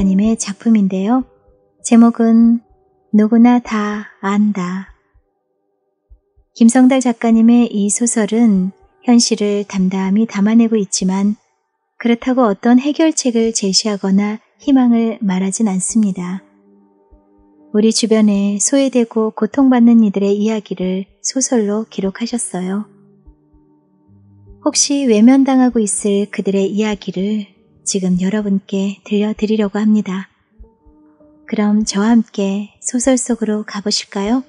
님의 작품인데요. 제목은 누구나 다 안다. 김성달 작가님의 이 소설은 현실을 담담히 담아내고 있지만 그렇다고 어떤 해결책을 제시하거나 희망을 말하진 않습니다. 우리 주변에 소외되고 고통받는 이들의 이야기를 소설로 기록하셨어요. 혹시 외면당하고 있을 그들의 이야기를 지금 여러분께 들려드리려고 합니다. 그럼 저와 함께 소설 속으로 가보실까요?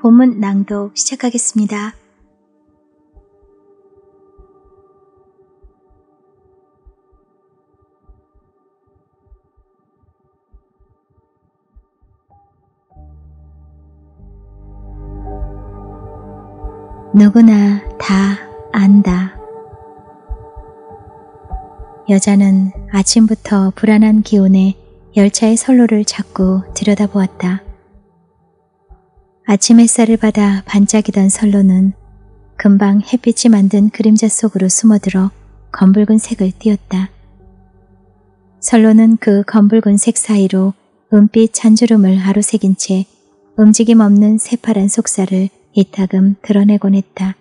본문 낭독 시작하겠습니다. 누구나 다 안다. 여자는 아침부터 불안한 기온에 열차의 선로를 자꾸 들여다보았다. 아침 햇살을 받아 반짝이던 선로는 금방 햇빛이 만든 그림자 속으로 숨어들어 검붉은 색을 띄었다. 선로는 그 검붉은 색 사이로 은빛 잔주름을 아로새긴 채 움직임 없는 새파란 속살을 이따금 드러내곤 했다.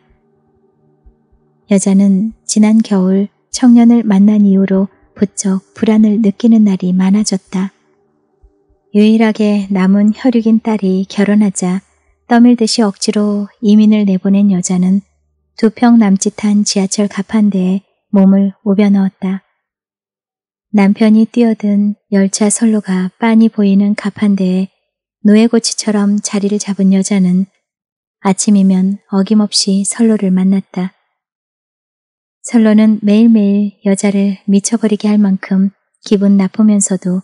여자는 지난 겨울 청년을 만난 이후로 부쩍 불안을 느끼는 날이 많아졌다. 유일하게 남은 혈육인 딸이 결혼하자 떠밀듯이 억지로 이민을 내보낸 여자는 두 평 남짓한 지하철 가판대에 몸을 오벼 넣었다. 남편이 뛰어든 열차 선로가 빤히 보이는 가판대에 노예고치처럼 자리를 잡은 여자는 아침이면 어김없이 선로를 만났다. 선로는 매일매일 여자를 미쳐버리게 할 만큼 기분 나쁘면서도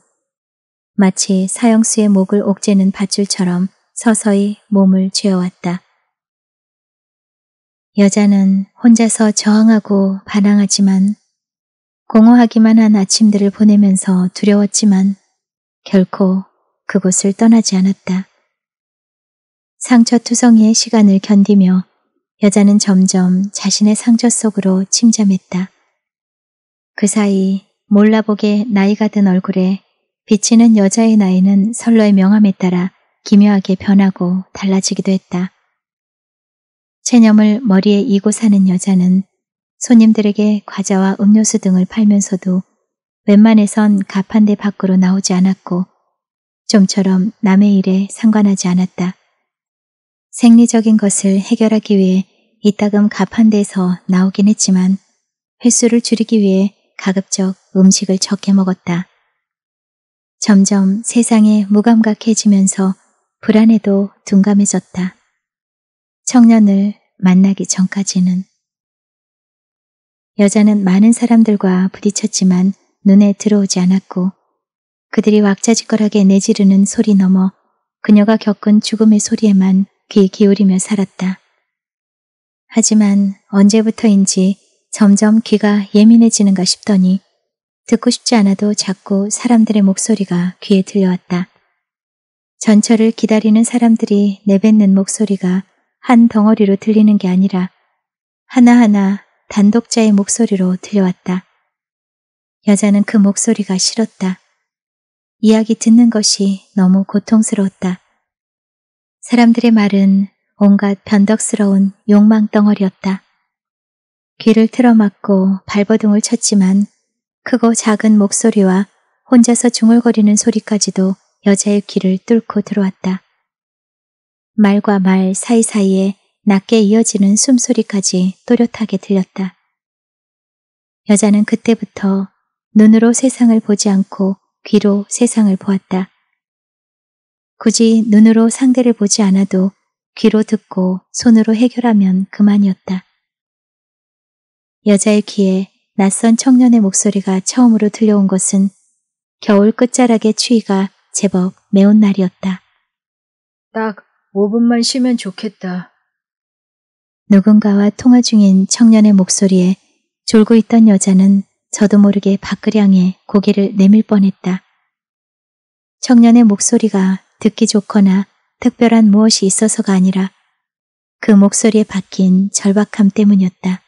마치 사형수의 목을 옥죄는 밧줄처럼 서서히 몸을 죄어왔다. 여자는 혼자서 저항하고 반항하지만 공허하기만 한 아침들을 보내면서 두려웠지만 결코 그곳을 떠나지 않았다. 상처투성이의 시간을 견디며 여자는 점점 자신의 상처 속으로 침잠했다. 그 사이 몰라보게 나이가 든 얼굴에 비치는 여자의 나이는 선로의 명함에 따라 기묘하게 변하고 달라지기도 했다. 체념을 머리에 이고 사는 여자는 손님들에게 과자와 음료수 등을 팔면서도 웬만해선 가판대 밖으로 나오지 않았고 좀처럼 남의 일에 상관하지 않았다. 생리적인 것을 해결하기 위해 이따금 가판대에서 나오긴 했지만 횟수를 줄이기 위해 가급적 음식을 적게 먹었다. 점점 세상에 무감각해지면서 불안에도 둔감해졌다. 청년을 만나기 전까지는. 여자는 많은 사람들과 부딪혔지만 눈에 들어오지 않았고 그들이 왁자지껄하게 내지르는 소리 넘어 그녀가 겪은 죽음의 소리에만 귀 기울이며 살았다. 하지만 언제부터인지 점점 귀가 예민해지는가 싶더니 듣고 싶지 않아도 자꾸 사람들의 목소리가 귀에 들려왔다. 전철을 기다리는 사람들이 내뱉는 목소리가 한 덩어리로 들리는 게 아니라 하나하나 단독자의 목소리로 들려왔다. 여자는 그 목소리가 싫었다. 이야기 듣는 것이 너무 고통스러웠다. 사람들의 말은 온갖 변덕스러운 욕망 덩어리였다. 귀를 틀어막고 발버둥을 쳤지만 크고 작은 목소리와 혼자서 중얼거리는 소리까지도 여자의 귀를 뚫고 들어왔다. 말과 말 사이사이에 낮게 이어지는 숨소리까지 또렷하게 들렸다. 여자는 그때부터 눈으로 세상을 보지 않고 귀로 세상을 보았다. 굳이 눈으로 상대를 보지 않아도 귀로 듣고 손으로 해결하면 그만이었다. 여자의 귀에 낯선 청년의 목소리가 처음으로 들려온 것은 겨울 끝자락의 추위가 제법 매운 날이었다. 딱 5분만 쉬면 좋겠다. 누군가와 통화 중인 청년의 목소리에 졸고 있던 여자는 저도 모르게 밖을 향해 고개를 내밀 뻔했다. 청년의 목소리가 듣기 좋거나 특별한 무엇이 있어서가 아니라 그 목소리에 박힌 절박함 때문이었다.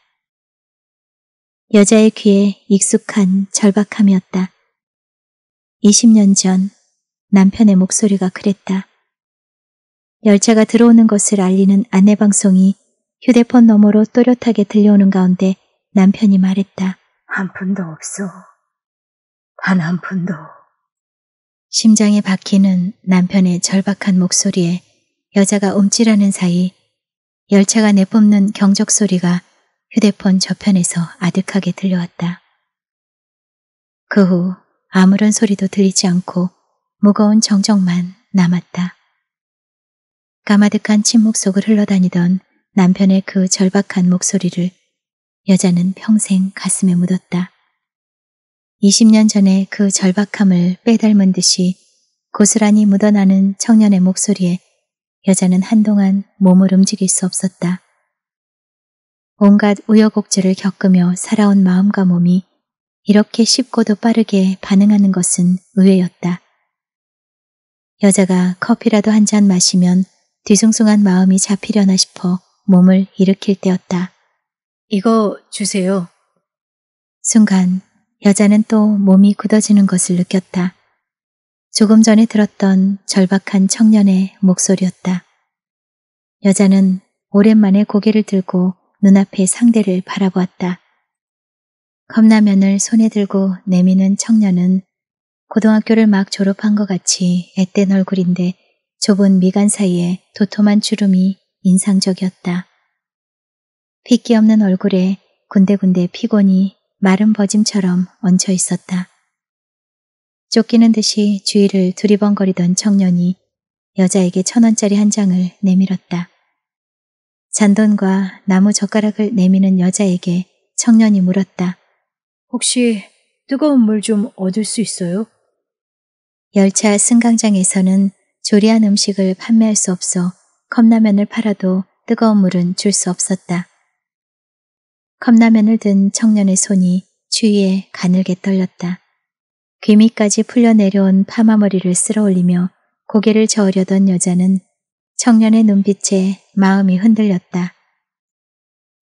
여자의 귀에 익숙한 절박함이었다. 20년 전 남편의 목소리가 그랬다. 열차가 들어오는 것을 알리는 안내방송이 휴대폰 너머로 또렷하게 들려오는 가운데 남편이 말했다. 한 푼도 없어. 단 한 푼도. 심장에 박히는 남편의 절박한 목소리에 여자가 움찔하는 사이 열차가 내뿜는 경적 소리가 휴대폰 저편에서 아득하게 들려왔다. 그 후 아무런 소리도 들리지 않고 무거운 정적만 남았다. 까마득한 침묵 속을 흘러다니던 남편의 그 절박한 목소리를 여자는 평생 가슴에 묻었다. 20년 전에 그 절박함을 빼닮은 듯이 고스란히 묻어나는 청년의 목소리에 여자는 한동안 몸을 움직일 수 없었다. 온갖 우여곡절을 겪으며 살아온 마음과 몸이 이렇게 쉽고도 빠르게 반응하는 것은 의외였다. 여자가 커피라도 한 잔 마시면 뒤숭숭한 마음이 잡히려나 싶어 몸을 일으킬 때였다. 이거 주세요. 순간 여자는 또 몸이 굳어지는 것을 느꼈다. 조금 전에 들었던 절박한 청년의 목소리였다. 여자는 오랜만에 고개를 들고 눈앞에 상대를 바라보았다. 컵라면을 손에 들고 내미는 청년은 고등학교를 막 졸업한 것 같이 앳된 얼굴인데 좁은 미간 사이에 도톰한 주름이 인상적이었다. 핏기 없는 얼굴에 군데군데 피곤이 마른 버짐처럼 얹혀 있었다. 쫓기는 듯이 주위를 두리번거리던 청년이 여자에게 천 원짜리 한 장을 내밀었다. 잔돈과 나무 젓가락을 내미는 여자에게 청년이 물었다. 혹시 뜨거운 물 좀 얻을 수 있어요? 열차 승강장에서는 조리한 음식을 판매할 수 없어 컵라면을 팔아도 뜨거운 물은 줄 수 없었다. 컵라면을 든 청년의 손이 주위에 가늘게 떨렸다. 귀미까지 풀려내려온 파마머리를 쓸어올리며 고개를 저으려던 여자는 청년의 눈빛에 마음이 흔들렸다.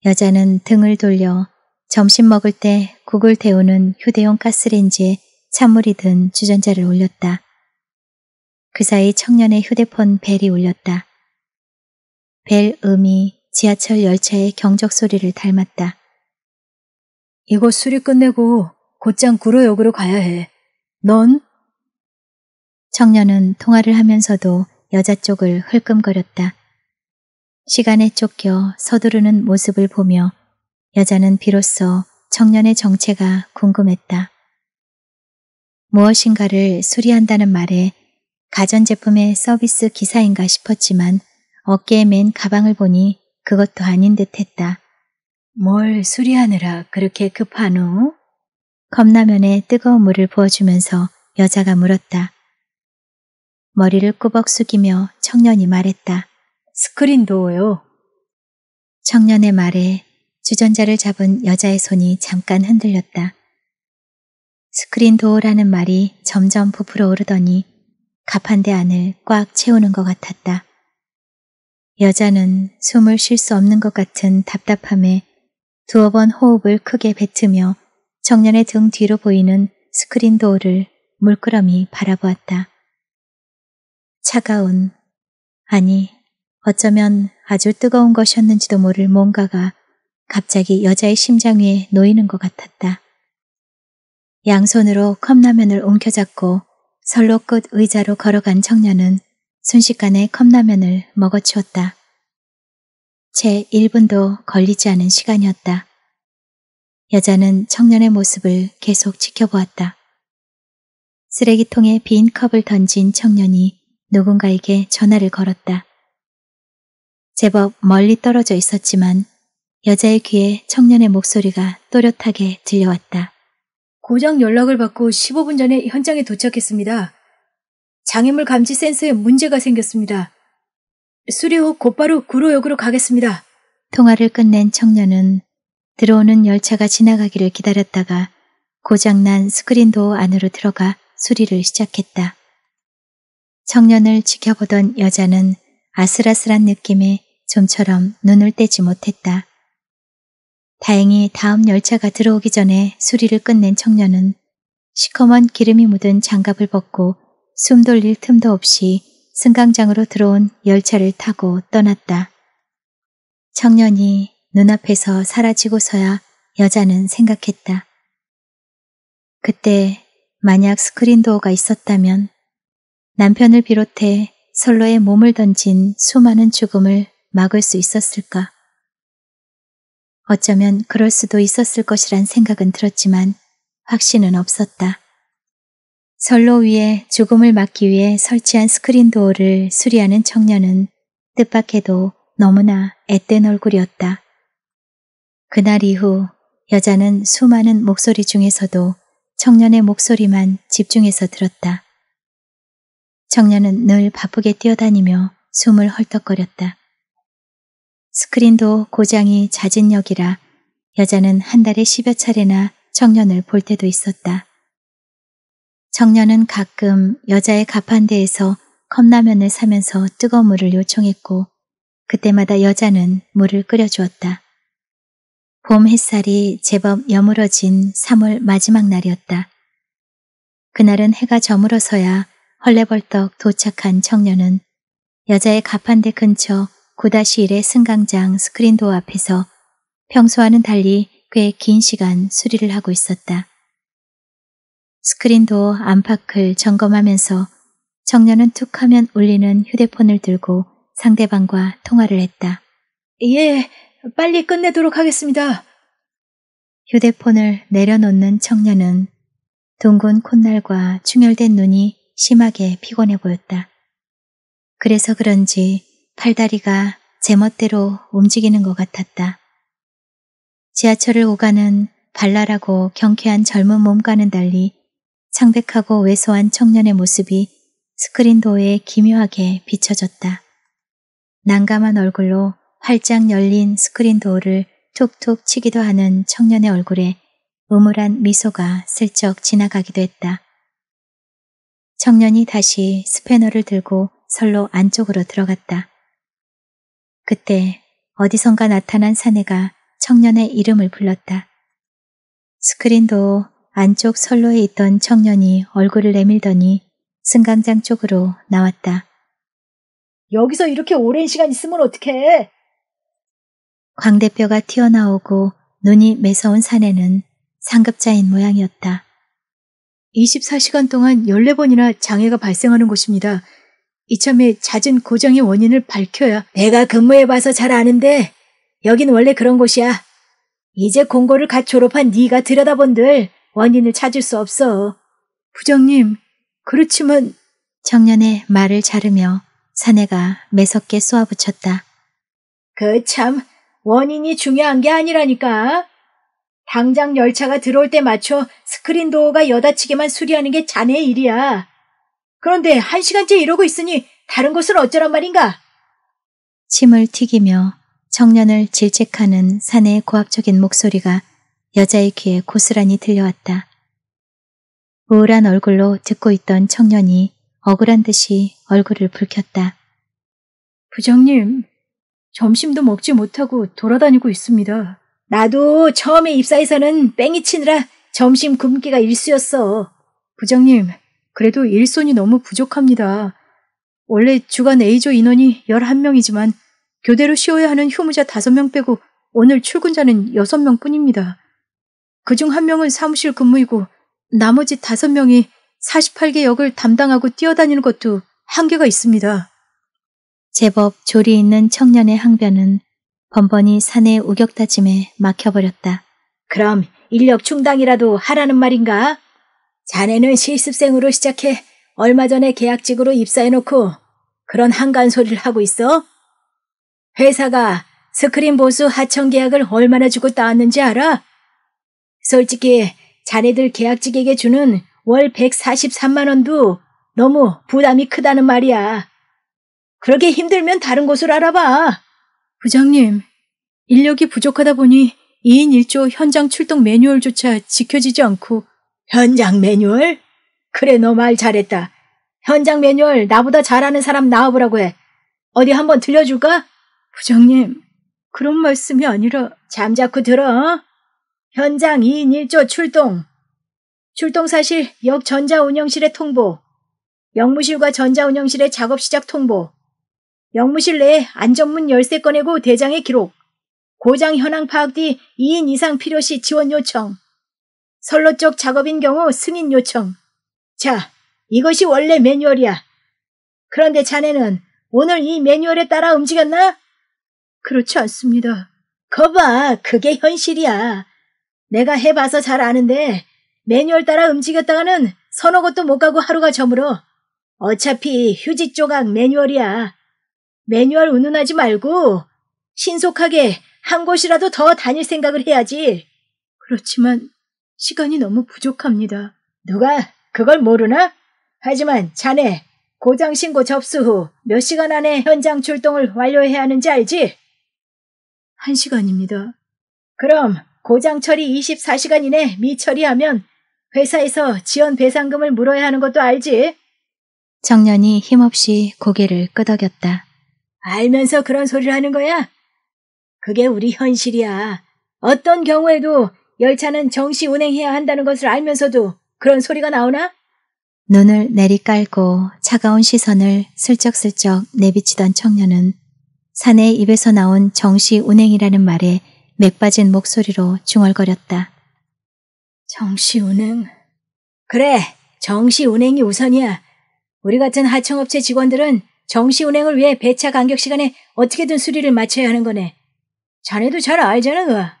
여자는 등을 돌려 점심 먹을 때 국을 데우는 휴대용 가스레인지에 찬물이 든 주전자를 올렸다. 그 사이 청년의 휴대폰 벨이 울렸다. 벨음이 지하철 열차의 경적 소리를 닮았다. 이곳 수리 끝내고 곧장 구로역으로 가야 해. 넌? 청년은 통화를 하면서도 여자 쪽을 흘끔거렸다. 시간에 쫓겨 서두르는 모습을 보며 여자는 비로소 청년의 정체가 궁금했다. 무엇인가를 수리한다는 말에 가전제품의 서비스 기사인가 싶었지만 어깨에 맨 가방을 보니 그것도 아닌 듯 했다. 뭘 수리하느라 그렇게 급한 후? 컵라면에 뜨거운 물을 부어주면서 여자가 물었다. 머리를 꾸벅 숙이며 청년이 말했다. 스크린도어요. 청년의 말에 주전자를 잡은 여자의 손이 잠깐 흔들렸다. 스크린도어라는 말이 점점 부풀어 오르더니 가판대 안을 꽉 채우는 것 같았다. 여자는 숨을 쉴 수 없는 것 같은 답답함에 두어 번 호흡을 크게 뱉으며 청년의 등 뒤로 보이는 스크린 도어를 물끄러미 바라보았다. 차가운, 아니 어쩌면 아주 뜨거운 것이었는지도 모를 뭔가가 갑자기 여자의 심장 위에 놓이는 것 같았다. 양손으로 컵라면을 옮겨잡고 설로 끝 의자로 걸어간 청년은 순식간에 컵라면을 먹어치웠다. 채 1분도 걸리지 않은 시간이었다. 여자는 청년의 모습을 계속 지켜보았다. 쓰레기통에 빈 컵을 던진 청년이 누군가에게 전화를 걸었다. 제법 멀리 떨어져 있었지만 여자의 귀에 청년의 목소리가 또렷하게 들려왔다. 고장 연락을 받고 15분 전에 현장에 도착했습니다. 장애물 감지 센서에 문제가 생겼습니다. 수리후 곧바로 구로역으로 가겠습니다. 통화를 끝낸 청년은 들어오는 열차가 지나가기를 기다렸다가 고장난 스크린도어 안으로 들어가 수리를 시작했다. 청년을 지켜보던 여자는 아슬아슬한 느낌에 좀처럼 눈을 떼지 못했다. 다행히 다음 열차가 들어오기 전에 수리를 끝낸 청년은 시커먼 기름이 묻은 장갑을 벗고 숨 돌릴 틈도 없이 승강장으로 들어온 열차를 타고 떠났다. 청년이 눈앞에서 사라지고서야 여자는 생각했다. 그때 만약 스크린도어가 있었다면 남편을 비롯해 솔로에 몸을 던진 수많은 죽음을 막을 수 있었을까? 어쩌면 그럴 수도 있었을 것이란 생각은 들었지만 확신은 없었다. 선로 위에 죽음을 막기 위해 설치한 스크린 도어를 수리하는 청년은 뜻밖에도 너무나 앳된 얼굴이었다. 그날 이후 여자는 수많은 목소리 중에서도 청년의 목소리만 집중해서 들었다. 청년은 늘 바쁘게 뛰어다니며 숨을 헐떡거렸다. 스크린도 고장이 잦은 역이라 여자는 한 달에 십여 차례나 청년을 볼 때도 있었다. 청년은 가끔 여자의 가판대에서 컵라면을 사면서 뜨거운 물을 요청했고 그때마다 여자는 물을 끓여주었다. 봄 햇살이 제법 여물어진 3월 마지막 날이었다. 그날은 해가 저물어서야 헐레벌떡 도착한 청년은 여자의 가판대 근처 9-1의 승강장 스크린도어 앞에서 평소와는 달리 꽤 긴 시간 수리를 하고 있었다. 스크린도 안팎을 점검하면서 청년은 툭 하면 울리는 휴대폰을 들고 상대방과 통화를 했다. 예, 빨리 끝내도록 하겠습니다. 휴대폰을 내려놓는 청년은 둥근 콧날과 충혈된 눈이 심하게 피곤해 보였다. 그래서 그런지 팔다리가 제멋대로 움직이는 것 같았다. 지하철을 오가는 발랄하고 경쾌한 젊은 몸과는 달리 창백하고 왜소한 청년의 모습이 스크린도어에 기묘하게 비춰졌다. 난감한 얼굴로 활짝 열린 스크린도어를 툭툭 치기도 하는 청년의 얼굴에 우물한 미소가 슬쩍 지나가기도 했다. 청년이 다시 스패너를 들고 선로 안쪽으로 들어갔다. 그때 어디선가 나타난 사내가 청년의 이름을 불렀다. 스크린도 안쪽 선로에 있던 청년이 얼굴을 내밀더니 승강장 쪽으로 나왔다. 여기서 이렇게 오랜 시간 있으면 어떡해? 광대뼈가 튀어나오고 눈이 매서운 사내는 상급자인 모양이었다. 24시간 동안 14번이나 장애가 발생하는 곳입니다. 이참에 잦은 고장의 원인을 밝혀야 내가 근무해봐서 잘 아는데 여긴 원래 그런 곳이야. 이제 공고를 갓 졸업한 네가 들여다본들 원인을 찾을 수 없어. 부정님 그렇지만 청년의 말을 자르며 사내가 매섭게 쏘아붙였다. 그 참 원인이 중요한 게 아니라니까. 당장 열차가 들어올 때 맞춰 스크린 도어가 여닫히게만 수리하는 게자네 일이야. 그런데 한 시간째 이러고 있으니 다른 곳을 어쩌란 말인가? 침을 튀기며 청년을 질책하는 사내의 고압적인 목소리가 여자의 귀에 고스란히 들려왔다. 우울한 얼굴로 듣고 있던 청년이 억울한 듯이 얼굴을 붉혔다. 부장님, 점심도 먹지 못하고 돌아다니고 있습니다. 나도 처음에 입사해서는 뺑이 치느라 점심 굶기가 일쑤였어. 부장님, 그래도 일손이 너무 부족합니다. 원래 주간 A조 인원이 11명이지만 교대로 쉬어야 하는 휴무자 5명 빼고 오늘 출근자는 6명 뿐입니다. 그중 한 명은 사무실 근무이고 나머지 다섯 명이 48개 역을 담당하고 뛰어다니는 것도 한계가 있습니다. 제법 조리 있는 청년의 항변은 번번이 산의 우격다짐에 막혀버렸다. 그럼 인력 충당이라도 하라는 말인가? 자네는 실습생으로 시작해 얼마 전에 계약직으로 입사해놓고 그런 한간 소리를 하고 있어? 회사가 스크린 보수 하청 계약을 얼마나 주고 따왔는지 알아? 솔직히 자네들 계약직에게 주는 월 143만 원도 너무 부담이 크다는 말이야. 그렇게 힘들면 다른 곳을 알아봐. 부장님, 인력이 부족하다 보니 2인 1조 현장 출동 매뉴얼조차 지켜지지 않고 현장 매뉴얼? 그래 너 말 잘했다. 현장 매뉴얼 나보다 잘하는 사람 나와보라고 해. 어디 한번 들려줄까? 부장님, 그런 말씀이 아니라 잠자코 들어. 현장 2인 1조 출동. 출동 사실 역 전자운영실의 통보. 역무실과 전자운영실의 작업 시작 통보. 역무실 내에 안전문 13건 이고 대장의 기록. 고장 현황 파악 뒤 2인 이상 필요시 지원 요청. 선로 쪽 작업인 경우 승인 요청. 자, 이것이 원래 매뉴얼이야. 그런데 자네는 오늘 이 매뉴얼에 따라 움직였나? 그렇지 않습니다. 거봐, 그게 현실이야. 내가 해봐서 잘 아는데 매뉴얼 따라 움직였다가는 서너 곳도 못 가고 하루가 저물어. 어차피 휴지 조각 매뉴얼이야. 매뉴얼 운운하지 말고 신속하게 한 곳이라도 더 다닐 생각을 해야지. 그렇지만 시간이 너무 부족합니다. 누가 그걸 모르나? 하지만 자네 고장 신고 접수 후 몇 시간 안에 현장 출동을 완료해야 하는지 알지? 한 시간입니다. 그럼 고장 처리 24시간 이내 미처리하면 회사에서 지원 배상금을 물어야 하는 것도 알지? 청년이 힘없이 고개를 끄덕였다. 알면서 그런 소리를 하는 거야? 그게 우리 현실이야. 어떤 경우에도 열차는 정시 운행해야 한다는 것을 알면서도 그런 소리가 나오나? 눈을 내리깔고 차가운 시선을 슬쩍슬쩍 내비치던 청년은 사내 입에서 나온 정시 운행이라는 말에 맥빠진 목소리로 중얼거렸다. 정시운행. 그래, 정시운행이 우선이야. 우리 같은 하청업체 직원들은 정시운행을 위해 배차 간격 시간에 어떻게든 수리를 마쳐야 하는 거네. 자네도 잘 알잖아. 그.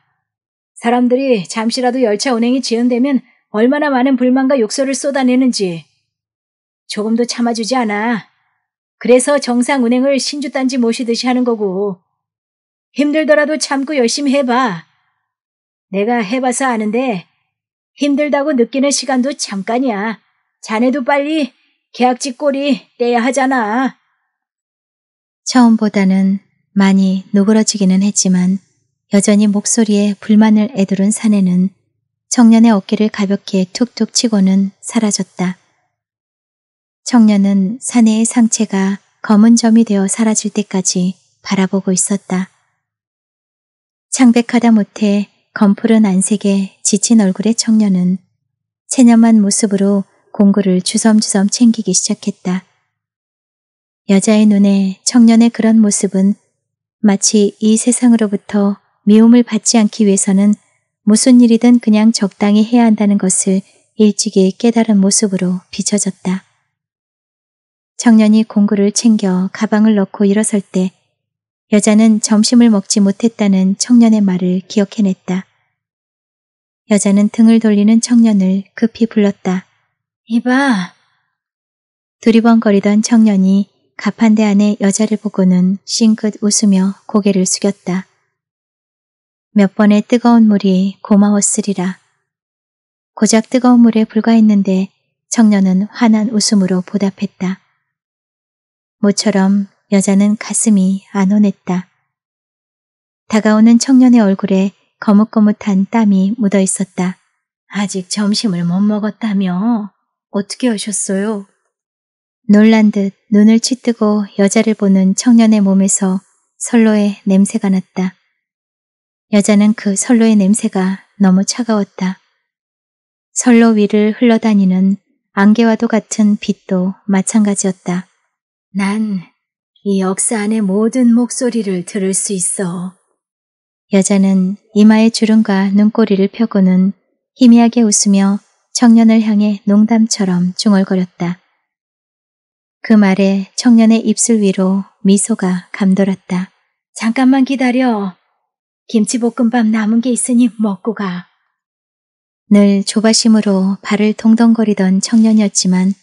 사람들이 잠시라도 열차 운행이 지연되면 얼마나 많은 불만과 욕설을 쏟아내는지 조금도 참아주지 않아. 그래서 정상 운행을 신주단지 모시듯이 하는 거고 힘들더라도 참고 열심히 해봐. 내가 해봐서 아는데 힘들다고 느끼는 시간도 잠깐이야. 자네도 빨리 계약직 꼬리 떼야 하잖아. 처음보다는 많이 누그러지기는 했지만 여전히 목소리에 불만을 애두른 사내는 청년의 어깨를 가볍게 툭툭 치고는 사라졌다. 청년은 사내의 상체가 검은 점이 되어 사라질 때까지 바라보고 있었다. 창백하다 못해 검푸른 안색에 지친 얼굴의 청년은 체념한 모습으로 공구를 주섬주섬 챙기기 시작했다. 여자의 눈에 청년의 그런 모습은 마치 이 세상으로부터 미움을 받지 않기 위해서는 무슨 일이든 그냥 적당히 해야 한다는 것을 일찍이 깨달은 모습으로 비춰졌다. 청년이 공구를 챙겨 가방을 넣고 일어설 때 여자는 점심을 먹지 못했다는 청년의 말을 기억해냈다. 여자는 등을 돌리는 청년을 급히 불렀다. 이봐! 두리번거리던 청년이 가판대 안에 여자를 보고는 싱긋 웃으며 고개를 숙였다. 몇 번의 뜨거운 물이 고마웠으리라. 고작 뜨거운 물에 불과했는데 청년은 환한 웃음으로 보답했다. 모처럼 여자는 가슴이 안온했다. 다가오는 청년의 얼굴에 거뭇거뭇한 땀이 묻어 있었다. 아직 점심을 못 먹었다며? 어떻게 오셨어요? 놀란 듯 눈을 치뜨고 여자를 보는 청년의 몸에서 선로의 냄새가 났다. 여자는 그선로의 냄새가 너무 차가웠다. 선로 위를 흘러다니는 안개와도 같은 빛도 마찬가지였다. 난이 역사 안의 모든 목소리를 들을 수 있어. 여자는 이마의 주름과 눈꼬리를 펴고는 희미하게 웃으며 청년을 향해 농담처럼 중얼거렸다. 그 말에 청년의 입술 위로 미소가 감돌았다. 잠깐만 기다려. 김치볶음밥 남은 게 있으니 먹고 가. 늘 조바심으로 발을 동동거리던 청년이었지만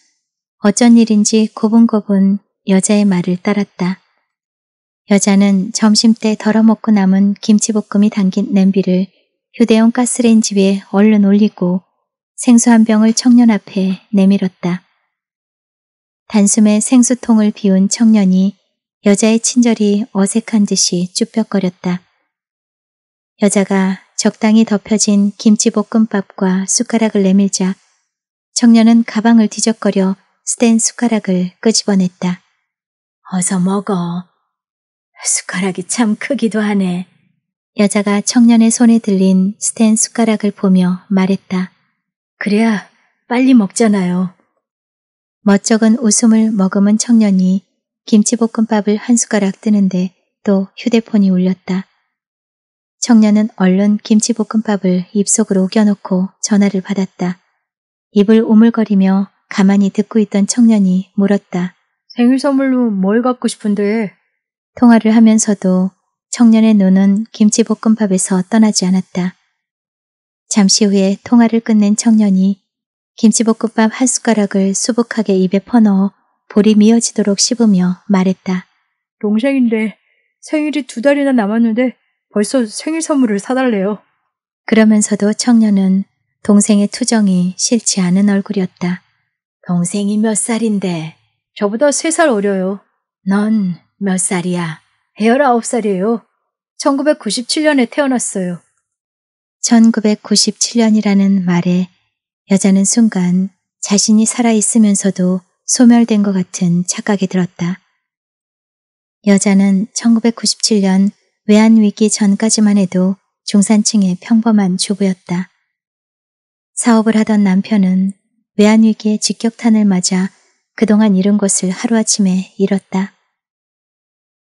어쩐 일인지 고분고분 여자의 말을 따랐다. 여자는 점심때 덜어먹고 남은 김치볶음이 담긴 냄비를 휴대용 가스레인지 위에 얼른 올리고 생수 한 병을 청년 앞에 내밀었다. 단숨에 생수통을 비운 청년이 여자의 친절이 어색한 듯이 쭈뼛거렸다. 여자가 적당히 덮여진 김치볶음밥과 숟가락을 내밀자 청년은 가방을 뒤적거려 스텐 숟가락을 끄집어냈다. 어서 먹어. 숟가락이 참 크기도 하네. 여자가 청년의 손에 들린 스텐 숟가락을 보며 말했다. 그래야 빨리 먹잖아요. 멋쩍은 웃음을 머금은 청년이 김치볶음밥을 한 숟가락 뜨는데 또 휴대폰이 울렸다. 청년은 얼른 김치볶음밥을 입속으로 껴놓고 전화를 받았다. 입을 오물거리며 가만히 듣고 있던 청년이 물었다. 생일 선물로 뭘 갖고 싶은데? 통화를 하면서도 청년의 눈은 김치볶음밥에서 떠나지 않았다. 잠시 후에 통화를 끝낸 청년이 김치볶음밥 한 숟가락을 수북하게 입에 퍼넣어 볼이 미어지도록 씹으며 말했다. 동생인데 생일이 두 달이나 남았는데 벌써 생일 선물을 사달래요. 그러면서도 청년은 동생의 투정이 싫지 않은 얼굴이었다. 동생이 몇 살인데 저보다 세 살 어려요. 넌 몇 살이야? 열아홉 살이에요. 1997년에 태어났어요. 1997년이라는 말에 여자는 순간 자신이 살아있으면서도 소멸된 것 같은 착각이 들었다. 여자는 1997년 외환위기 전까지만 해도 중산층의 평범한 주부였다. 사업을 하던 남편은 외환위기의 직격탄을 맞아 그동안 잃은 것을 하루아침에 잃었다.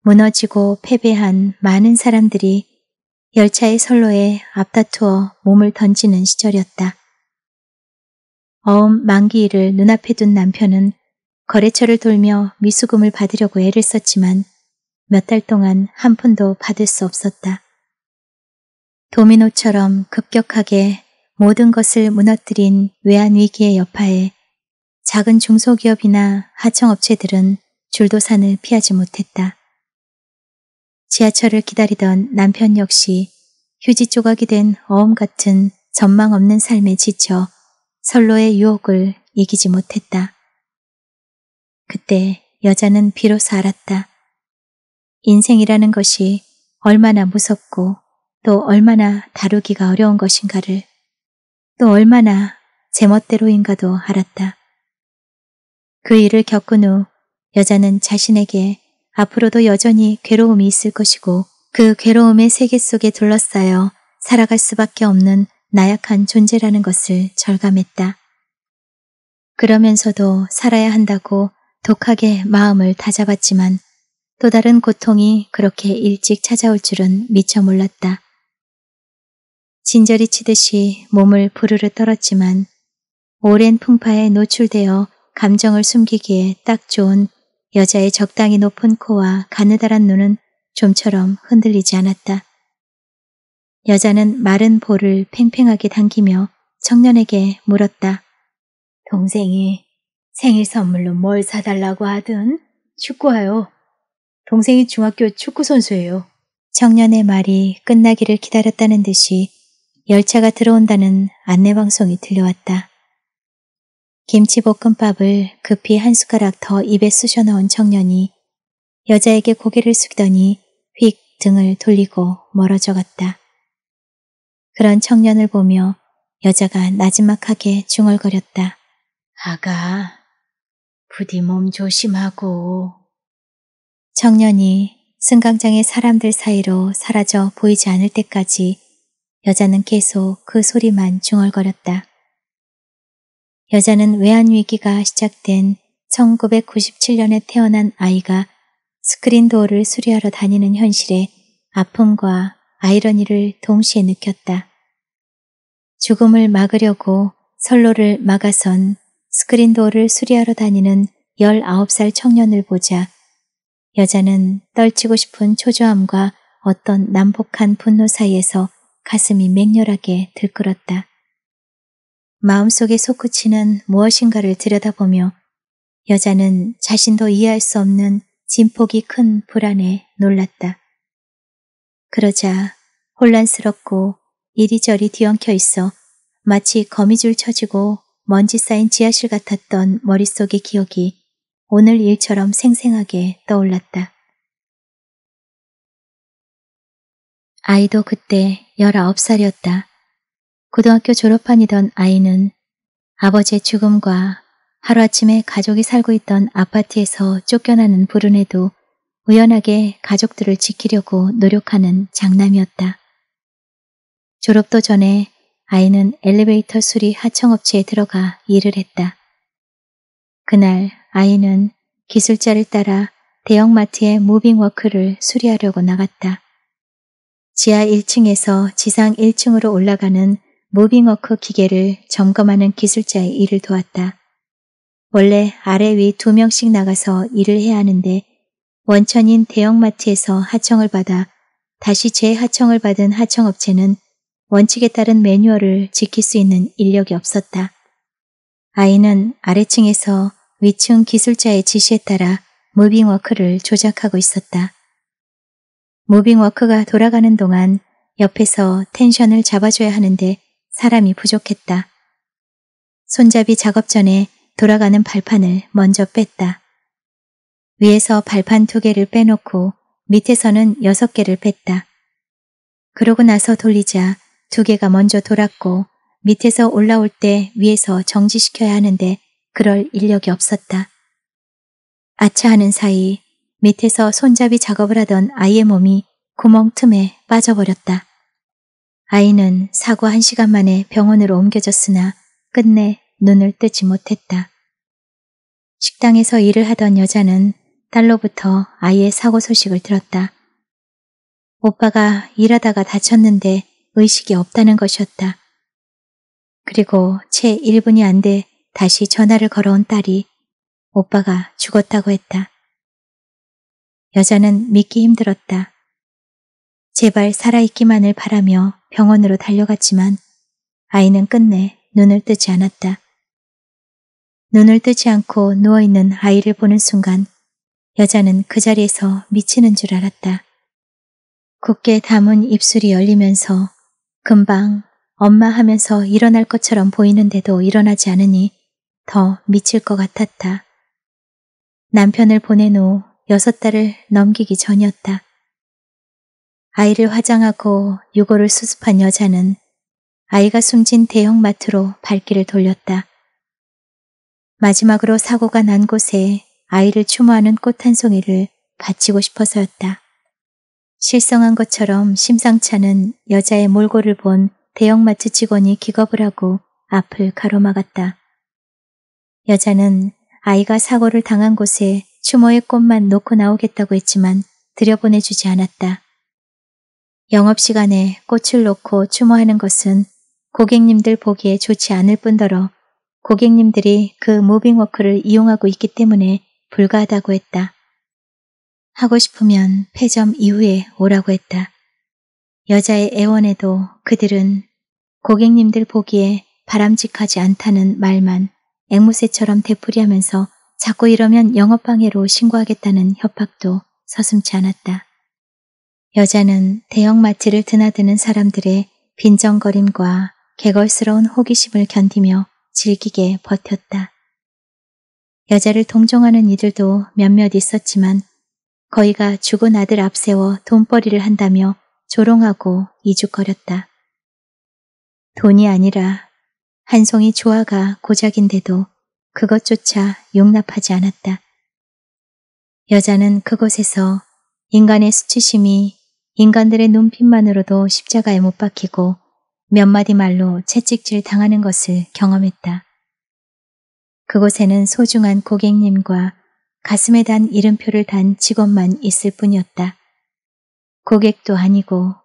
무너지고 패배한 많은 사람들이 열차의 선로에 앞다투어 몸을 던지는 시절이었다. 어음 만기일을 눈앞에 둔 남편은 거래처를 돌며 미수금을 받으려고 애를 썼지만 몇 달 동안 한 푼도 받을 수 없었다. 도미노처럼 급격하게 모든 것을 무너뜨린 외환위기의 여파에 작은 중소기업이나 하청업체들은 줄도산을 피하지 못했다. 지하철을 기다리던 남편 역시 휴지 조각이 된 어음 같은 전망 없는 삶에 지쳐 선로의 유혹을 이기지 못했다. 그때 여자는 비로소 알았다. 인생이라는 것이 얼마나 무섭고 또 얼마나 다루기가 어려운 것인가를 또 얼마나 제멋대로인가도 알았다. 그 일을 겪은 후 여자는 자신에게 앞으로도 여전히 괴로움이 있을 것이고 그 괴로움의 세계 속에 둘러싸여 살아갈 수밖에 없는 나약한 존재라는 것을 절감했다. 그러면서도 살아야 한다고 독하게 마음을 다잡았지만 또 다른 고통이 그렇게 일찍 찾아올 줄은 미처 몰랐다. 진저리 치듯이 몸을 부르르 떨었지만 오랜 풍파에 노출되어 감정을 숨기기에 딱 좋은 여자의 적당히 높은 코와 가느다란 눈은 좀처럼 흔들리지 않았다. 여자는 마른 볼을 팽팽하게 당기며 청년에게 물었다. 동생이 생일 선물로 뭘 사달라고 하든 축구하요 동생이 중학교 축구선수예요. 청년의 말이 끝나기를 기다렸다는 듯이 열차가 들어온다는 안내방송이 들려왔다. 김치볶음밥을 급히 한 숟가락 더 입에 쑤셔 넣은 청년이 여자에게 고개를 숙이더니 휙 등을 돌리고 멀어져 갔다. 그런 청년을 보며 여자가 나지막하게 중얼거렸다. 아가, 부디 몸 조심하고. 청년이 승강장의 사람들 사이로 사라져 보이지 않을 때까지 여자는 계속 그 소리만 중얼거렸다. 여자는 외환위기가 시작된 1997년에 태어난 아이가 스크린도어를 수리하러 다니는 현실에 아픔과 아이러니를 동시에 느꼈다. 죽음을 막으려고 선로를 막아선 스크린도어를 수리하러 다니는 19살 청년을 보자 여자는 떨치고 싶은 초조함과 어떤 난폭한 분노 사이에서 가슴이 맹렬하게 들끓었다. 마음속에 솟구치는 무엇인가를 들여다보며 여자는 자신도 이해할 수 없는 진폭이 큰 불안에 놀랐다. 그러자 혼란스럽고 이리저리 뒤엉켜 있어 마치 거미줄 쳐지고 먼지 쌓인 지하실 같았던 머릿속의 기억이 오늘 일처럼 생생하게 떠올랐다. 아이도 그때 19살이었다. 고등학교 졸업반이던 아이는 아버지의 죽음과 하루아침에 가족이 살고 있던 아파트에서 쫓겨나는 불운에도 우연하게 가족들을 지키려고 노력하는 장남이었다. 졸업도 전에 아이는 엘리베이터 수리 하청업체에 들어가 일을 했다. 그날 아이는 기술자를 따라 대형마트의 무빙워크를 수리하려고 나갔다. 지하 1층에서 지상 1층으로 올라가는 무빙워크 기계를 점검하는 기술자의 일을 도왔다. 원래 아래 위 두 명씩 나가서 일을 해야 하는데 원천인 대형마트에서 하청을 받아 다시 재하청을 받은 하청업체는 원칙에 따른 매뉴얼을 지킬 수 있는 인력이 없었다. 아이는 아래층에서 위층 기술자의 지시에 따라 무빙워크를 조작하고 있었다. 무빙워크가 돌아가는 동안 옆에서 텐션을 잡아줘야 하는데 사람이 부족했다. 손잡이 작업 전에 돌아가는 발판을 먼저 뺐다. 위에서 발판 두 개를 빼놓고 밑에서는 여섯 개를 뺐다. 그러고 나서 돌리자 두 개가 먼저 돌았고 밑에서 올라올 때 위에서 정지시켜야 하는데 그럴 인력이 없었다. 아차하는 사이 밑에서 손잡이 작업을 하던 아이의 몸이 구멍 틈에 빠져버렸다. 아이는 사고 한 시간 만에 병원으로 옮겨졌으나 끝내 눈을 뜨지 못했다. 식당에서 일을 하던 여자는 딸로부터 아이의 사고 소식을 들었다. 오빠가 일하다가 다쳤는데 의식이 없다는 것이었다. 그리고 채 1분이 안 돼 다시 전화를 걸어온 딸이 오빠가 죽었다고 했다. 여자는 믿기 힘들었다. 제발 살아있기만을 바라며 병원으로 달려갔지만 아이는 끝내 눈을 뜨지 않았다. 눈을 뜨지 않고 누워있는 아이를 보는 순간 여자는 그 자리에서 미치는 줄 알았다. 굳게 담은 입술이 열리면서 금방 엄마 하면서 일어날 것처럼 보이는데도 일어나지 않으니 더 미칠 것 같았다. 남편을 보낸 후 여섯 달을 넘기기 전이었다. 아이를 화장하고 유골을 수습한 여자는 아이가 숨진 대형마트로 발길을 돌렸다. 마지막으로 사고가 난 곳에 아이를 추모하는 꽃 한 송이를 바치고 싶어서였다. 실성한 것처럼 심상찮은 여자의 몰골을 본 대형마트 직원이 기겁을 하고 앞을 가로막았다. 여자는 아이가 사고를 당한 곳에 추모의 꽃만 놓고 나오겠다고 했지만 들여보내주지 않았다. 영업시간에 꽃을 놓고 추모하는 것은 고객님들 보기에 좋지 않을 뿐더러 고객님들이 그 무빙워크를 이용하고 있기 때문에 불가하다고 했다. 하고 싶으면 폐점 이후에 오라고 했다. 여자의 애원에도 그들은 고객님들 보기에 바람직하지 않다는 말만 앵무새처럼 되풀이하면서 자꾸 이러면 영업방해로 신고하겠다는 협박도 서슴지 않았다. 여자는 대형마트를 드나드는 사람들의 빈정거림과 개걸스러운 호기심을 견디며 즐기게 버텼다. 여자를 동정하는 이들도 몇몇 있었지만 거의가 죽은 아들 앞세워 돈벌이를 한다며 조롱하고 이죽거렸다. 돈이 아니라 한송이 조화가 고작인데도 그것조차 용납하지 않았다. 여자는 그곳에서 인간의 수치심이 인간들의 눈빛만으로도 십자가에 못 박히고 몇 마디 말로 채찍질 당하는 것을 경험했다. 그곳에는 소중한 고객님과 가슴에 단 이름표를 단 직원만 있을 뿐이었다. 고객도 아니고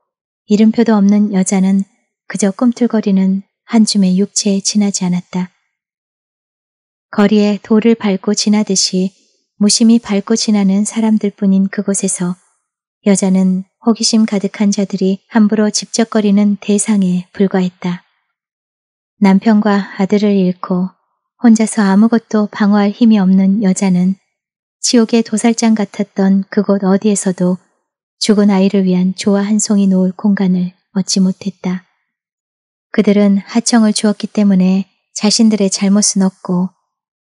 이름표도 없는 여자는 그저 꿈틀거리는 한 줌의 육체에 지나지 않았다. 거리에 돌을 밟고 지나듯이 무심히 밟고 지나는 사람들 뿐인 그곳에서 여자는 호기심 가득한 자들이 함부로 집적거리는 대상에 불과했다. 남편과 아들을 잃고 혼자서 아무것도 방어할 힘이 없는 여자는 지옥의 도살장 같았던 그곳 어디에서도 죽은 아이를 위한 조화 한 송이 놓을 공간을 얻지 못했다. 그들은 하청을 주었기 때문에 자신들의 잘못은 없고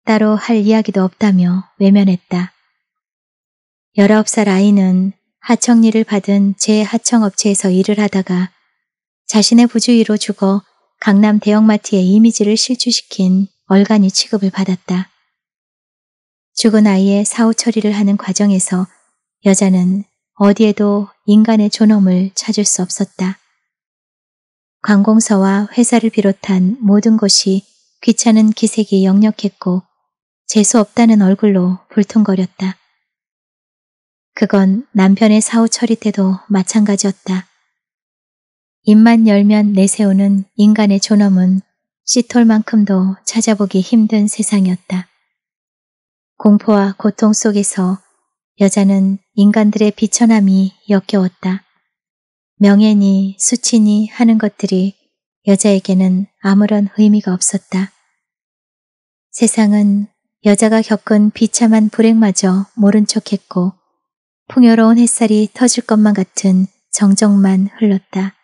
따로 할 이야기도 없다며 외면했다. 19살 아이는 하청리를 받은 제 하청업체에서 일을 하다가 자신의 부주의로 죽어 강남 대형마트의 이미지를 실추시킨 얼간이 취급을 받았다. 죽은 아이의 사후 처리를 하는 과정에서 여자는 어디에도 인간의 존엄을 찾을 수 없었다. 관공서와 회사를 비롯한 모든 것이 귀찮은 기색이 역력했고 재수없다는 얼굴로 불퉁거렸다. 그건 남편의 사후 처리 때도 마찬가지였다. 입만 열면 내세우는 인간의 존엄은 시톨만큼도 찾아보기 힘든 세상이었다. 공포와 고통 속에서 여자는 인간들의 비천함이 역겨웠다. 명예니 수치니 하는 것들이 여자에게는 아무런 의미가 없었다. 세상은 여자가 겪은 비참한 불행마저 모른 척했고 풍요로운 햇살이 터질 것만 같은 정적만 흘렀다.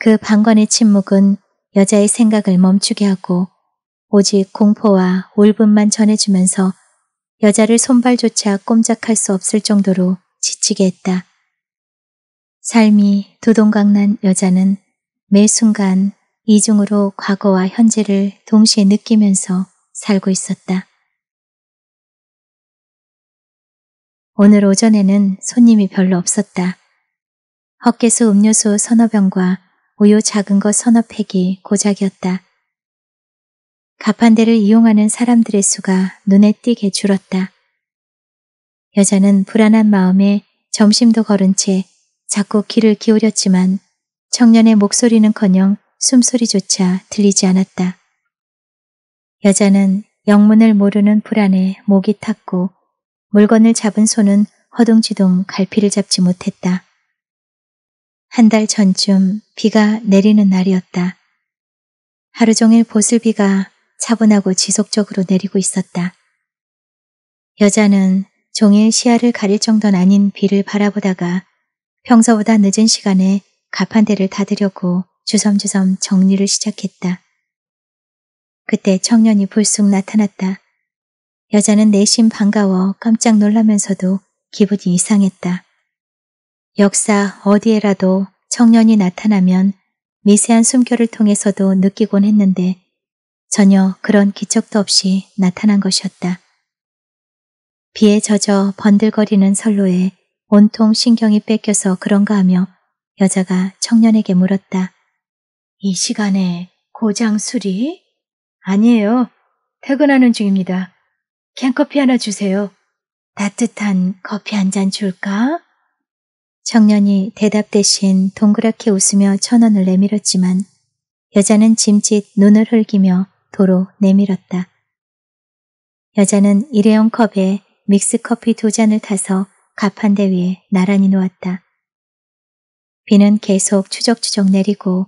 그 방관의 침묵은 여자의 생각을 멈추게 하고 오직 공포와 울분만 전해주면서 여자를 손발조차 꼼짝할 수 없을 정도로 지치게 했다. 삶이 두동강난 여자는 매 순간 이중으로 과거와 현재를 동시에 느끼면서 살고 있었다. 오늘 오전에는 손님이 별로 없었다. 헛개수 음료수 서너 병과 우유 작은 거 서너 팩이 고작이었다. 가판대를 이용하는 사람들의 수가 눈에 띄게 줄었다. 여자는 불안한 마음에 점심도 걸은 채 자꾸 귀를 기울였지만 청년의 목소리는커녕 숨소리조차 들리지 않았다. 여자는 영문을 모르는 불안에 목이 탔고 물건을 잡은 손은 허둥지둥 갈피를 잡지 못했다. 한 달 전쯤 비가 내리는 날이었다. 하루 종일 보슬비가 차분하고 지속적으로 내리고 있었다. 여자는 종일 시야를 가릴 정도는 아닌 비를 바라보다가 평소보다 늦은 시간에 가판대를 닫으려고 주섬주섬 정리를 시작했다. 그때 청년이 불쑥 나타났다. 여자는 내심 반가워 깜짝 놀라면서도 기분이 이상했다. 역사 어디에라도 청년이 나타나면 미세한 숨결을 통해서도 느끼곤 했는데 전혀 그런 기척도 없이 나타난 것이었다. 비에 젖어 번들거리는 선로에 온통 신경이 뺏겨서 그런가 하며 여자가 청년에게 물었다. 이 시간에 고장 수리? 아니에요. 퇴근하는 중입니다. 캔커피 하나 주세요. 따뜻한 커피 한 잔 줄까? 청년이 대답 대신 동그랗게 웃으며 천 원을 내밀었지만 여자는 짐짓 눈을 흘기며 도로 내밀었다. 여자는 일회용 컵에 믹스커피 두 잔을 타서 가판대 위에 나란히 놓았다. 비는 계속 추적추적 내리고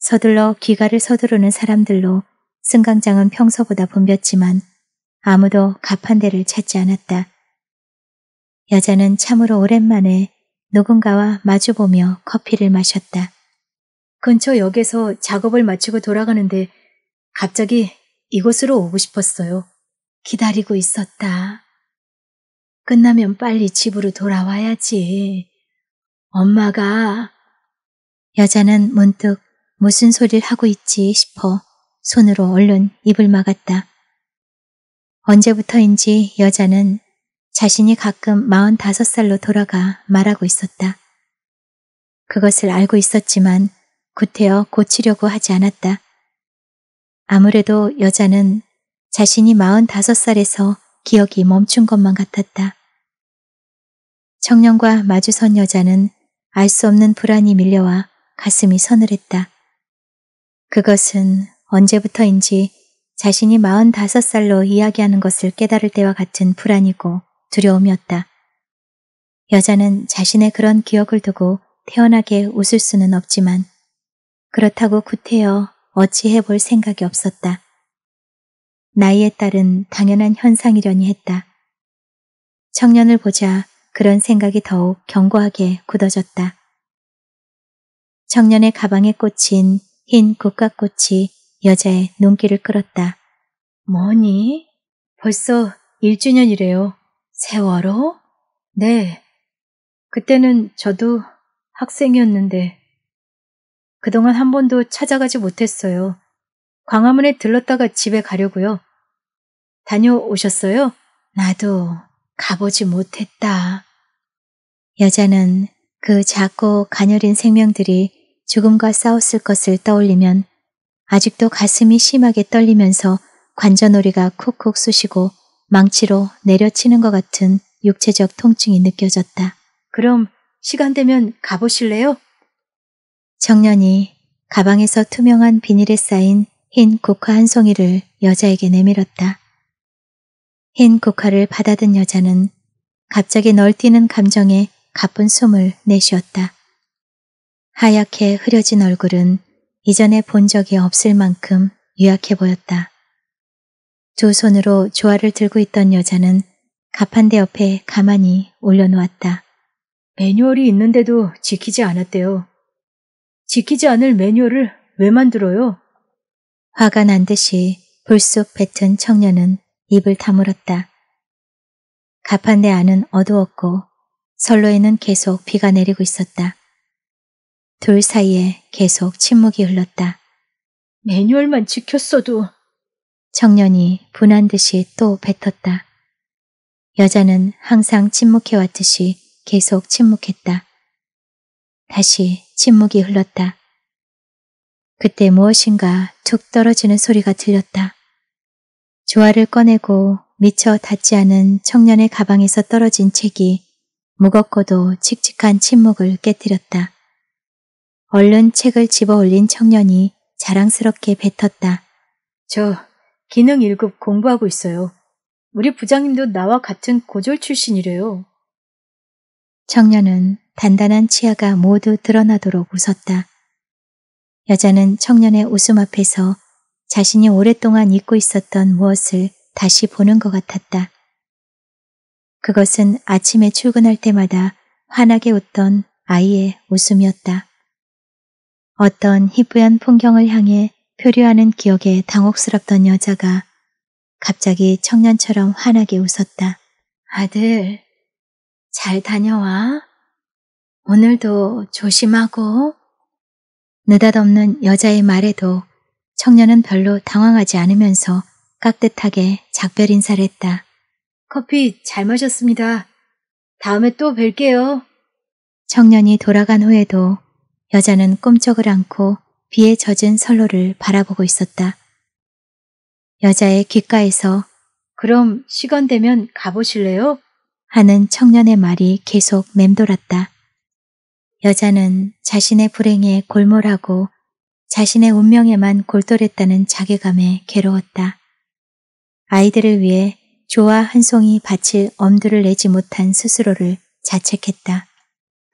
서둘러 귀가를 서두르는 사람들로 승강장은 평소보다 붐볐지만 아무도 가판대를 찾지 않았다. 여자는 참으로 오랜만에 누군가와 마주보며 커피를 마셨다. 근처 역에서 작업을 마치고 돌아가는데 갑자기 이곳으로 오고 싶었어요. 기다리고 있었다. 끝나면 빨리 집으로 돌아와야지. 엄마가 여자는 문득 무슨 소리를 하고 있지 싶어 손으로 얼른 입을 막았다. 언제부터인지 여자는 자신이 가끔 45살로 돌아가 말하고 있었다. 그것을 알고 있었지만 구태여 고치려고 하지 않았다. 아무래도 여자는 자신이 45살에서 기억이 멈춘 것만 같았다. 청년과 마주선 여자는 알 수 없는 불안이 밀려와 가슴이 서늘했다. 그것은 언제부터인지 자신이 45살로 이야기하는 것을 깨달을 때와 같은 불안이고 두려움이었다. 여자는 자신의 그런 기억을 두고 태연하게 웃을 수는 없지만 그렇다고 구태여 어찌해 볼 생각이 없었다. 나이에 따른 당연한 현상이려니 했다. 청년을 보자 그런 생각이 더욱 견고하게 굳어졌다. 청년의 가방에 꽂힌 흰 국화꽃이 여자의 눈길을 끌었다. 뭐니? 벌써 1주년이래요. 세월호? 네. 그때는 저도 학생이었는데 그동안 한 번도 찾아가지 못했어요. 광화문에 들렀다가 집에 가려고요. 다녀오셨어요? 나도 가보지 못했다. 여자는 그 작고 가녀린 생명들이 죽음과 싸웠을 것을 떠올리면 아직도 가슴이 심하게 떨리면서 관자놀이가 쿡쿡 쑤시고 망치로 내려치는 것 같은 육체적 통증이 느껴졌다. 그럼 시간 되면 가보실래요? 청년이 가방에서 투명한 비닐에 쌓인 흰 국화 한 송이를 여자에게 내밀었다. 흰 국화를 받아든 여자는 갑자기 널뛰는 감정에 가쁜 숨을 내쉬었다. 하얗게 흐려진 얼굴은 이전에 본 적이 없을 만큼 유약해 보였다. 두 손으로 조화를 들고 있던 여자는 가판대 옆에 가만히 올려놓았다. 매뉴얼이 있는데도 지키지 않았대요. 지키지 않을 매뉴얼을 왜 만들어요? 화가 난 듯이 불쑥 뱉은 청년은 입을 다물었다. 가판대 안은 어두웠고 선로에는 계속 비가 내리고 있었다. 둘 사이에 계속 침묵이 흘렀다. 매뉴얼만 지켰어도 청년이 분한 듯이 또 뱉었다. 여자는 항상 침묵해왔듯이 계속 침묵했다. 다시 침묵이 흘렀다. 그때 무엇인가 툭 떨어지는 소리가 들렸다. 조화를 꺼내고 미처 닿지 않은 청년의 가방에서 떨어진 책이 무겁고도 칙칙한 침묵을 깨뜨렸다. 얼른 책을 집어 올린 청년이 자랑스럽게 뱉었다. 저 기능 1급 공부하고 있어요. 우리 부장님도 나와 같은 고졸 출신이래요. 청년은 단단한 치아가 모두 드러나도록 웃었다. 여자는 청년의 웃음 앞에서 자신이 오랫동안 잊고 있었던 무엇을 다시 보는 것 같았다. 그것은 아침에 출근할 때마다 환하게 웃던 아이의 웃음이었다. 어떤 희뿌연 풍경을 향해 표류하는 기억에 당혹스럽던 여자가 갑자기 청년처럼 환하게 웃었다. 아들, 잘 다녀와. 오늘도 조심하고. 느닷없는 여자의 말에도 청년은 별로 당황하지 않으면서 깍듯하게 작별 인사를 했다. 커피 잘 마셨습니다. 다음에 또 뵐게요. 청년이 돌아간 후에도 여자는 꼼짝을 않고 비에 젖은 선로를 바라보고 있었다. 여자의 귓가에서 그럼 시간 되면 가보실래요? 하는 청년의 말이 계속 맴돌았다. 여자는 자신의 불행에 골몰하고 자신의 운명에만 골똘했다는 자괴감에 괴로웠다. 아이들을 위해 조와 한 송이 바칠 엄두를 내지 못한 스스로를 자책했다.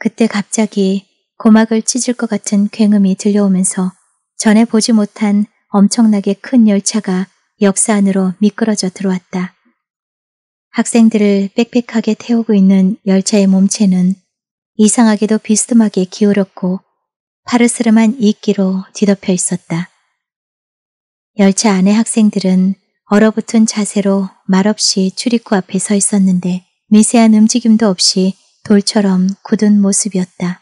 그때 갑자기 고막을 찢을 것 같은 굉음이 들려오면서 전에 보지 못한 엄청나게 큰 열차가 역사 안으로 미끄러져 들어왔다. 학생들을 빽빽하게 태우고 있는 열차의 몸체는 이상하게도 비스듬하게 기울었고 파르스름한 이끼로 뒤덮여 있었다. 열차 안의 학생들은 얼어붙은 자세로 말없이 출입구 앞에 서 있었는데 미세한 움직임도 없이 돌처럼 굳은 모습이었다.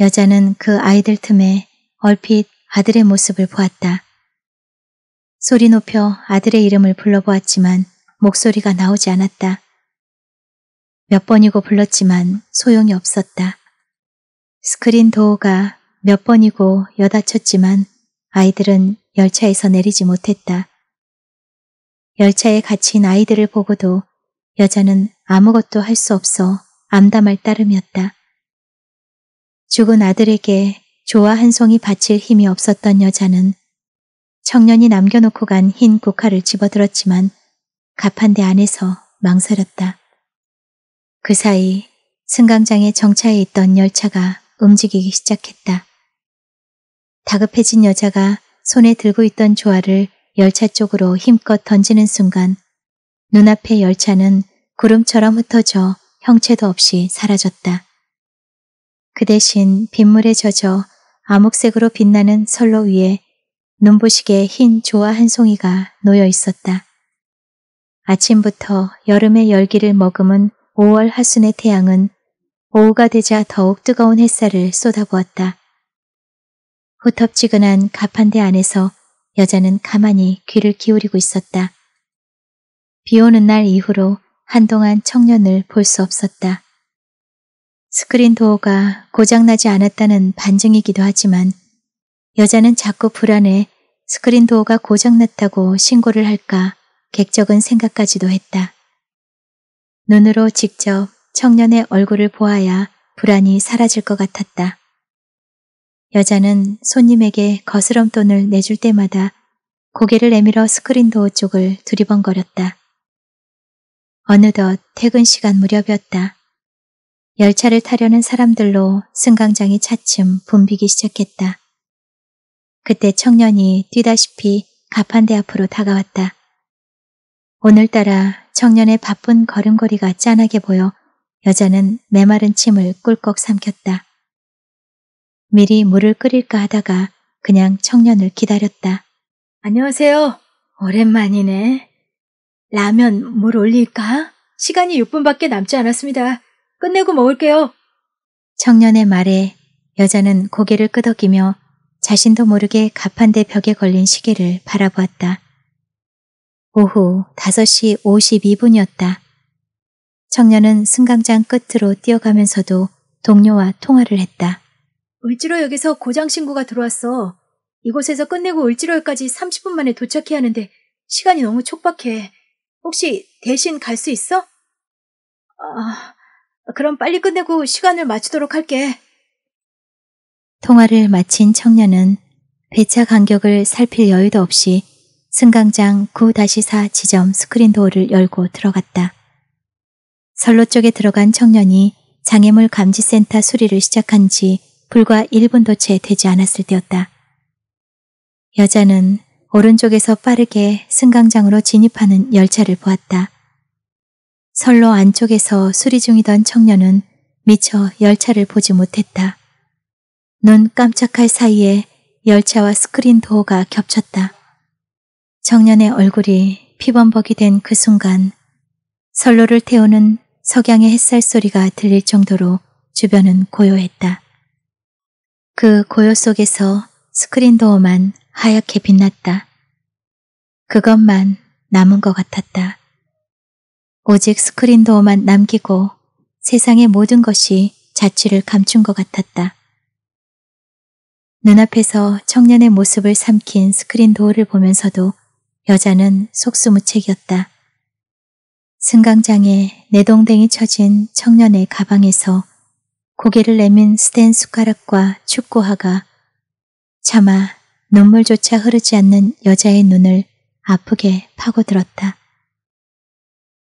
여자는 그 아이들 틈에 얼핏 아들의 모습을 보았다. 소리 높여 아들의 이름을 불러보았지만 목소리가 나오지 않았다. 몇 번이고 불렀지만 소용이 없었다. 스크린 도어가 몇 번이고 여닫혔지만 아이들은 열차에서 내리지 못했다. 열차에 갇힌 아이들을 보고도 여자는 아무것도 할 수 없어 암담할 따름이었다. 죽은 아들에게 조화 한송이 바칠 힘이 없었던 여자는 청년이 남겨놓고 간 흰 국화를 집어들었지만 갑판대 안에서 망설였다. 그 사이 승강장의 정차에 있던 열차가 움직이기 시작했다. 다급해진 여자가 손에 들고 있던 조화를 열차 쪽으로 힘껏 던지는 순간 눈앞의 열차는 구름처럼 흩어져 형체도 없이 사라졌다. 그 대신 빗물에 젖어 암흑색으로 빛나는 선로 위에 눈부시게 흰 조화 한 송이가 놓여 있었다. 아침부터 여름의 열기를 머금은 5월 하순의 태양은 오후가 되자 더욱 뜨거운 햇살을 쏟아부었다. 후텁지근한 가판대 안에서 여자는 가만히 귀를 기울이고 있었다. 비 오는 날 이후로 한동안 청년을 볼 수 없었다. 스크린 도어가 고장나지 않았다는 반증이기도 하지만 여자는 자꾸 불안해 스크린 도어가 고장났다고 신고를 할까 객적은 생각까지도 했다. 눈으로 직접 청년의 얼굴을 보아야 불안이 사라질 것 같았다. 여자는 손님에게 거스름 돈을 내줄 때마다 고개를 내밀어 스크린 도어 쪽을 두리번거렸다. 어느덧 퇴근 시간 무렵이었다. 열차를 타려는 사람들로 승강장이 차츰 붐비기 시작했다. 그때 청년이 뛰다시피 가판대 앞으로 다가왔다. 오늘따라 청년의 바쁜 걸음걸이가 짠하게 보여 여자는 메마른 침을 꿀꺽 삼켰다. 미리 물을 끓일까 하다가 그냥 청년을 기다렸다. 안녕하세요. 오랜만이네. 라면 물 올릴까? 시간이 6분밖에 남지 않았습니다. 끝내고 먹을게요. 청년의 말에 여자는 고개를 끄덕이며 자신도 모르게 가판대 벽에 걸린 시계를 바라보았다. 오후 5시 52분이었다. 청년은 승강장 끝으로 뛰어가면서도 동료와 통화를 했다. 을지로 역에서 고장 신고가 들어왔어. 이곳에서 끝내고 을지로역까지 30분 만에 도착해야 하는데 시간이 너무 촉박해. 혹시 대신 갈 수 있어? 아... 그럼 빨리 끝내고 시간을 맞추도록 할게. 통화를 마친 청년은 배차 간격을 살필 여유도 없이 승강장 9-4 지점 스크린 도어를 열고 들어갔다. 선로 쪽에 들어간 청년이 장애물 감지센터 수리를 시작한 지 불과 1분도 채 되지 않았을 때였다. 여자는 오른쪽에서 빠르게 승강장으로 진입하는 열차를 보았다. 선로 안쪽에서 수리 중이던 청년은 미처 열차를 보지 못했다. 눈 깜짝할 사이에 열차와 스크린 도어가 겹쳤다. 청년의 얼굴이 피범벅이 된 그 순간 선로를 태우는 석양의 햇살 소리가 들릴 정도로 주변은 고요했다. 그 고요 속에서 스크린 도어만 하얗게 빛났다. 그것만 남은 것 같았다. 오직 스크린 도어만 남기고 세상의 모든 것이 자취를 감춘 것 같았다. 눈앞에서 청년의 모습을 삼킨 스크린 도어를 보면서도 여자는 속수무책이었다. 승강장에 내동댕이 쳐진 청년의 가방에서 고개를 내민 스텐 숟가락과 축구화가 차마 눈물조차 흐르지 않는 여자의 눈을 아프게 파고들었다.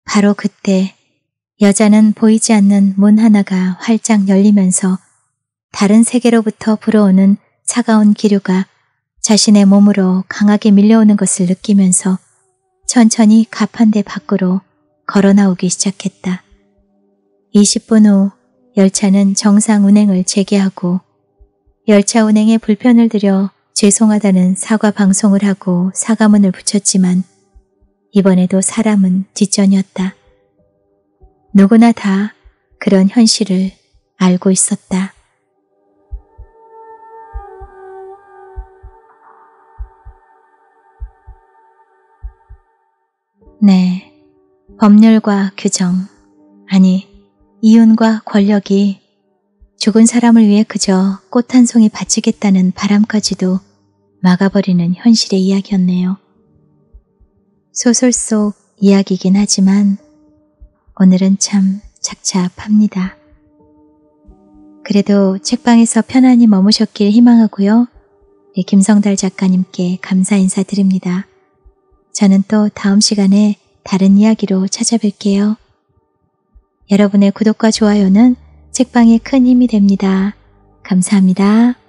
바로 그때 여자는 보이지 않는 문 하나가 활짝 열리면서 다른 세계로부터 불어오는 차가운 기류가 자신의 몸으로 강하게 밀려오는 것을 느끼면서 천천히 가판대 밖으로 걸어 나오기 시작했다. 20분 후 열차는 정상 운행을 재개하고 열차 운행에 불편을 들여 죄송하다는 사과 방송을 하고 사과문을 붙였지만 이번에도 사람은 뒷전이었다. 누구나 다 그런 현실을 알고 있었다. 네, 법률과 규정, 아니 이윤과 권력이 죽은 사람을 위해 그저 꽃 한 송이 바치겠다는 바람까지도 막아버리는 현실의 이야기였네요. 소설 속 이야기이긴 하지만 오늘은 참 착잡합니다. 그래도 책방에서 편안히 머무셨길 희망하고요. 예, 김성달 작가님께 감사 인사드립니다. 저는 또 다음 시간에 다른 이야기로 찾아뵐게요. 여러분의 구독과 좋아요는 책방에 큰 힘이 됩니다. 감사합니다.